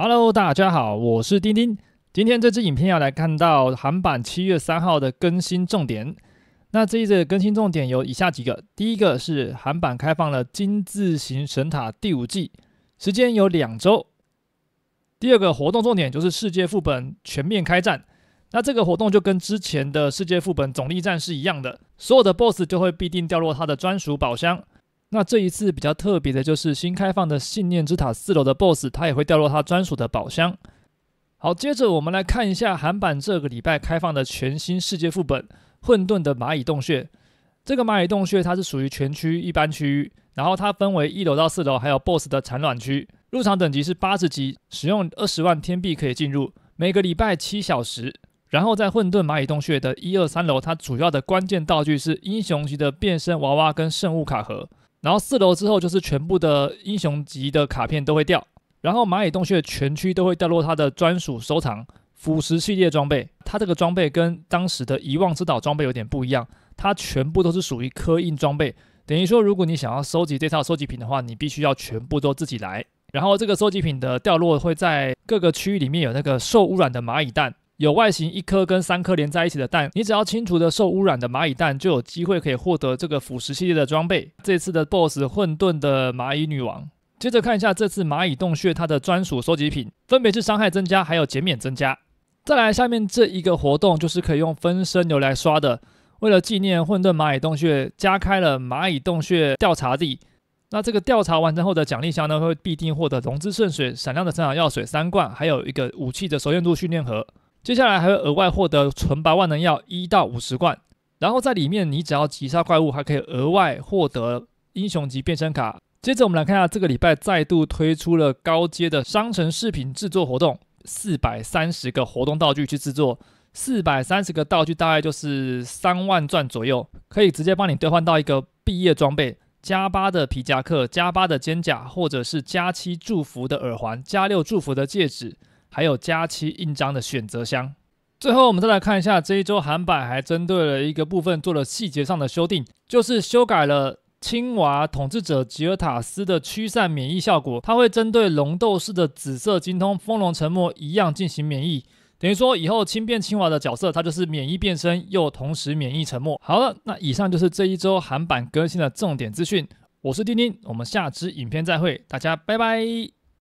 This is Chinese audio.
Hello，大家好，我是丁丁。今天这支影片要来看到韩版七月三号的更新重点。那这一则更新重点有以下几个：第一个是韩版开放了金字形神塔第五季，时间有两周；第二个活动重点就是世界副本全面开战。那这个活动就跟之前的世界副本总力战是一样的，所有的 BOSS 就会必定掉落他的专属宝箱。那这一次比较特别的就是新开放的信念之塔四楼的 BOSS，它也会掉落它专属的宝箱。好，接着我们来看一下韩版这个礼拜开放的全新世界副本——混沌的蚂蚁洞穴。这个蚂蚁洞穴它是属于全区一般区域，然后它分为一楼到四楼，还有 BOSS 的产卵区。入场等级是八十级，使用二十万天币可以进入，每个礼拜七小时。然后在混沌蚂蚁洞穴的一二三楼，它主要的关键道具是英雄级的变身娃娃跟圣物卡盒。然后四楼之后就是全部的英雄级的卡片都会掉，然后蚂蚁洞穴全区都会掉落它的专属收藏腐蚀系列装备。它这个装备跟当时的遗忘之岛装备有点不一样，它全部都是属于刻印装备。等于说，如果你想要收集这套收集品的话，你必须要全部都自己来。然后这个收集品的掉落会在各个区域里面有那个受污染的蚂蚁蛋。有外形一颗跟三颗连在一起的蛋，你只要清除的受污染的蚂蚁蛋，就有机会可以获得这个腐蚀系列的装备。这次的 BOSS 混沌的蚂蚁女王。接着看一下这次蚂蚁洞穴它的专属收集品，分别是伤害增加还有减免增加。再来下面这一个活动就是可以用分身牛来刷的。为了纪念混沌蚂蚁洞穴，加开了蚂蚁洞穴调查地。那这个调查完成后的奖励箱呢，会必定获得龙之圣水、闪亮的成长药水三罐，还有一个武器的熟练度训练盒。接下来还会额外获得纯白万能药一到五十罐，然后在里面你只要击杀怪物，还可以额外获得英雄级变身卡。接着我们来看一下，这个礼拜再度推出了高阶的商城饰品制作活动，四百三十个活动道具去制作，四百三十个道具大概就是三万钻左右，可以直接帮你兑换到一个毕业装备，加八的皮夹克，加八的肩甲，或者是加七祝福的耳环，加六祝福的戒指。还有加七印章的选择箱。最后，我们再来看一下这一周韩版还针对了一个部分做了细节上的修订，就是修改了青瓦统治者吉尔塔斯的驱散免疫效果，它会针对龙斗士的紫色精通风龙沉默一样进行免疫。等于说以后轻变青瓦的角色，它就是免疫变身又同时免疫沉默。好了，那以上就是这一周韩版更新的重点资讯。我是丁丁，我们下支影片再会，大家拜拜。